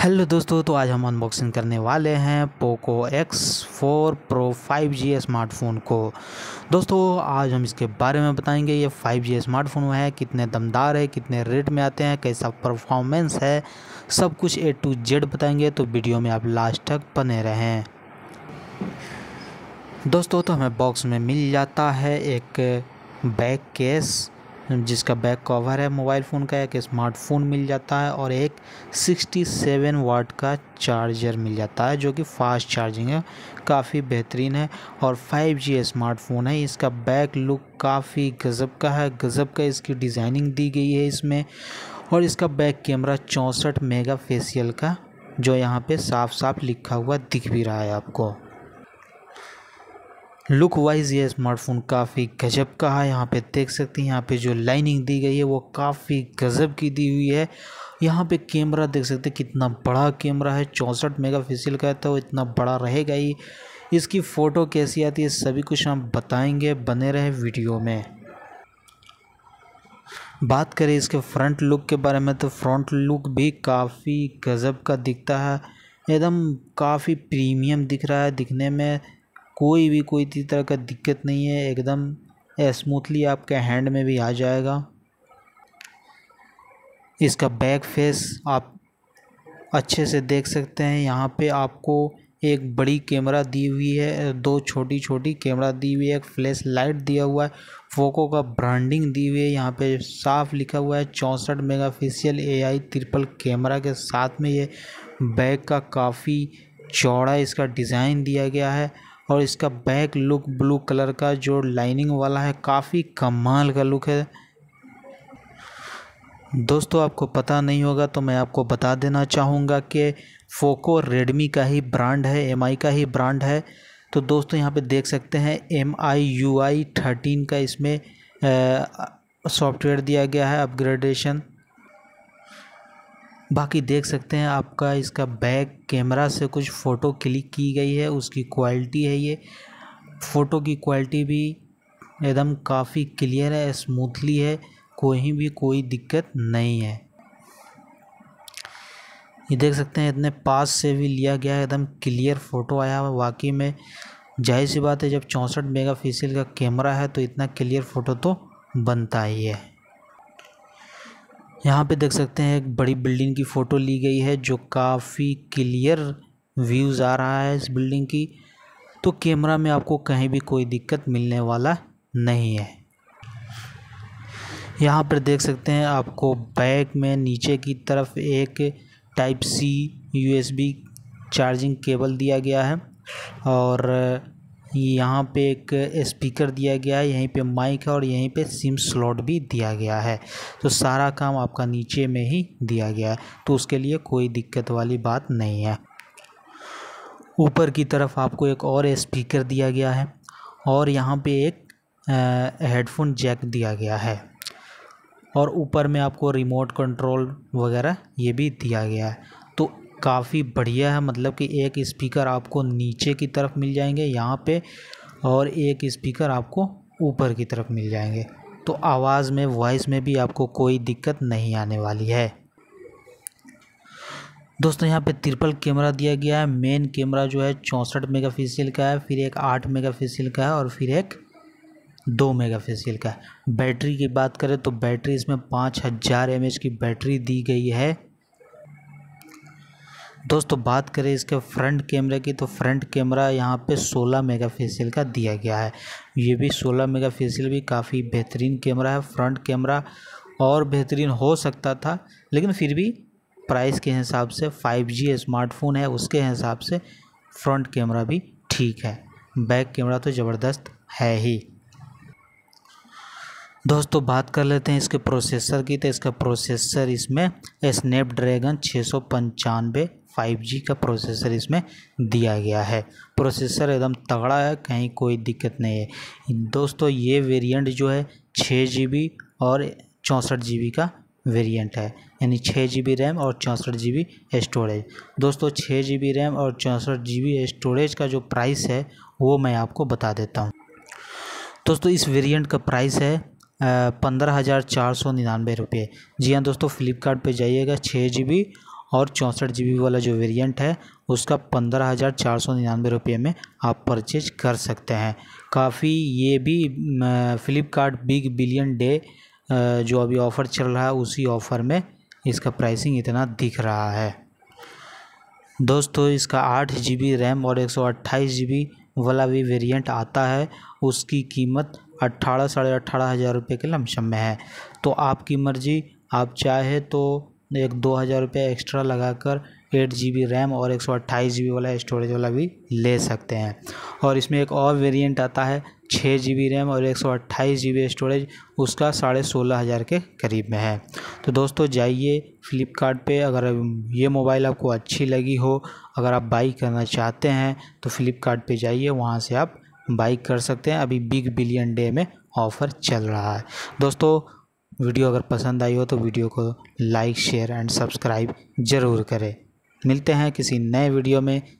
hello दोस्तों तो आज हम अनबॉक्सिंग करने वाले हैं Poco X four pro five G smartphone को दोस्तों आज हम इसके बारे में बताएंगे ये फाइव जी स्मार्टफोन है कितने दमदार है कितने रेट में आते हैं कैसा परफॉर्मेंस है सब कुछ ए टू जेड बताएंगे तो वीडियो में आप लास्ट तक बने रहें दोस्तों तो हमें बॉक्स में मिल जाता है एक बैक केस जिसका बैक कवर है मोबाइल फ़ोन का एक स्मार्टफोन मिल जाता है और एक 67 वाट का चार्जर मिल जाता है जो कि फास्ट चार्जिंग है काफ़ी बेहतरीन है और 5G स्मार्टफोन है इसका बैक लुक काफ़ी गज़ब का है गज़ब का इसकी डिज़ाइनिंग दी गई है इसमें और इसका बैक कैमरा चौंसठ मेगा का जो यहाँ पे साफ साफ लिखा हुआ दिख भी रहा है आपको लुक वाइज ये स्मार्टफोन काफ़ी गजब का है यहाँ पे देख सकते हैं यहाँ पे जो लाइनिंग दी गई है वो काफ़ी गजब की दी हुई है यहाँ पे कैमरा देख सकते हैं कितना बड़ा कैमरा है चौंसठ मेगा फिसल का तो इतना बड़ा रहेगा ही इसकी फ़ोटो कैसी आती है सभी कुछ हम बताएंगे बने रहे वीडियो में बात करें इसके फ्रंट लुक के बारे में तो फ्रंट लुक भी काफ़ी गजब का दिखता है एकदम काफ़ी प्रीमियम दिख रहा है दिखने में कोई भी कोई तरह का दिक्कत नहीं है एकदम स्मूथली आपके हैंड में भी आ जाएगा इसका बैक फेस आप अच्छे से देख सकते हैं यहाँ पे आपको एक बड़ी कैमरा दी हुई है दो छोटी छोटी कैमरा दी हुई है एक फ्लैश लाइट दिया हुआ है फोको का ब्रांडिंग दी हुई है यहाँ पे साफ लिखा हुआ है चौंसठ mega A I triple camera के साथ में ये बैग का काफ़ी चौड़ा इसका डिज़ाइन दिया गया है और इसका बैक लुक ब्लू कलर का जो लाइनिंग वाला है काफ़ी कमाल का लुक है दोस्तों आपको पता नहीं होगा तो मैं आपको बता देना चाहूँगा कि फोको रेडमी का ही ब्रांड है एम का ही ब्रांड है तो दोस्तों यहाँ पे देख सकते हैं M I U I thirteen का इसमें सॉफ्टवेयर दिया गया है अपग्रेडेशन बाकी देख सकते हैं आपका इसका बैक कैमरा से कुछ फ़ोटो क्लिक की गई है उसकी क्वालिटी है ये फ़ोटो की क्वालिटी भी एकदम काफ़ी क्लियर है स्मूथली है कोई भी कोई दिक्कत नहीं है ये देख सकते हैं इतने पास से भी लिया गया है एकदम क्लियर फ़ोटो आया हुआ वाकई में जाहिर सी बात है जब चौंसठ मेगा का कैमरा है तो इतना क्लियर फ़ोटो तो बनता ही है यहाँ पे देख सकते हैं एक बड़ी बिल्डिंग की फोटो ली गई है जो काफ़ी क्लियर व्यूज़ आ रहा है इस बिल्डिंग की तो कैमरा में आपको कहीं भी कोई दिक्कत मिलने वाला नहीं है यहाँ पर देख सकते हैं आपको बैक में नीचे की तरफ एक type C USB charging cable दिया गया है और यहाँ पे एक स्पीकर दिया गया है यहीं पे माइक है और यहीं पे सिम स्लॉट भी दिया गया है तो सारा काम आपका नीचे में ही दिया गया है तो उसके लिए कोई दिक्कत वाली बात नहीं है ऊपर की तरफ आपको एक और स्पीकर दिया गया है और यहाँ पे एक हेडफोन जैक दिया गया है और ऊपर में आपको रिमोट कंट्रोल वगैरह ये भी दिया गया है काफ़ी बढ़िया है मतलब कि एक स्पीकर आपको नीचे की तरफ मिल जाएंगे यहाँ पे और एक स्पीकर आपको ऊपर की तरफ मिल जाएंगे तो आवाज़ में वॉइस में भी आपको कोई दिक्कत नहीं आने वाली है दोस्तों यहाँ पे ट्रिपल कैमरा दिया गया है मेन कैमरा जो है चौंसठ मेगापिक्सल का है फिर एक आठ मेगापिक्सल का है और फिर एक दो मेगापिक्सल का है बैटरी की बात करें तो बैटरी इसमें पाँच हज़ार एम की बैटरी दी गई है दोस्तों बात करें इसके फ्रंट कैमरे की तो फ्रंट कैमरा यहाँ पे 16 मेगापिक्सल का दिया गया है ये भी 16 मेगापिक्सल भी काफ़ी बेहतरीन कैमरा है फ्रंट कैमरा और बेहतरीन हो सकता था लेकिन फिर भी प्राइस के हिसाब से 5G स्मार्टफोन है उसके हिसाब से फ्रंट कैमरा भी ठीक है बैक कैमरा तो ज़बरदस्त है ही दोस्तों बात कर लेते हैं इसके प्रोसेसर की तो इसका प्रोसेसर इसमें स्नैपड्रैगन छः सौ पंचानवे फाइव जी का प्रोसेसर इसमें दिया गया है प्रोसेसर एकदम तगड़ा है कहीं कोई दिक्कत नहीं है दोस्तों ये वेरिएंट जो है छः जी बी और चौंसठ जी बी का वेरिएंट है यानी छः जी बी रैम और चौंसठ जी बी स्टोरेज दोस्तों छः जी बी रैम और चौंसठ जी बी स्टोरेज का जो प्राइस है वो मैं आपको बता देता हूँ दोस्तों इस वेरिएंट का प्राइस है पंद्रह हज़ार चार सौ निन्यानवे रुपये जी हाँ दोस्तों फ्लिपकार्ट जाइएगा छः जी बी और चौंसठ जी बी वाला जो वेरिएंट है उसका पंद्रह हज़ार चार सौ निन्यानवे रुपये में आप परचेज कर सकते हैं काफ़ी ये भी फ़्लिपकार्ट बिग बिलियन डे जो अभी ऑफ़र चल रहा है उसी ऑफ़र में इसका प्राइसिंग इतना दिख रहा है दोस्तों इसका आठ जी बी रैम और एक सौ अट्ठाईस जी बी वाला भी वेरिएंट आता है उसकी कीमत अट्ठारह साढ़े अट्ठारह हज़ार रुपये के लमसम में है तो आपकी मर्ज़ी आप चाहे तो एक दो हज़ार रुपये एक्स्ट्रा लगाकर एट जी बी रैम और एक सौ अट्ठाईस जी बी वाला स्टोरेज वाला भी ले सकते हैं और इसमें एक और वेरिएंट आता है छः जी बी रैम और एक सौ अट्ठाईस जी बी स्टोरेज उसका साढ़े सोलह हज़ार के करीब में है तो दोस्तों जाइए फ़्लिपकार्ट पे अगर ये मोबाइल आपको अच्छी लगी हो अगर आप बाई करना चाहते हैं तो फ़्लिपकार्ट जाइए वहाँ से आप बाई कर सकते हैं अभी बिग बिलियन डे में ऑफ़र चल रहा है दोस्तों वीडियो अगर पसंद आई हो तो वीडियो को लाइक शेयर एंड सब्सक्राइब ज़रूर करें मिलते हैं किसी नए वीडियो में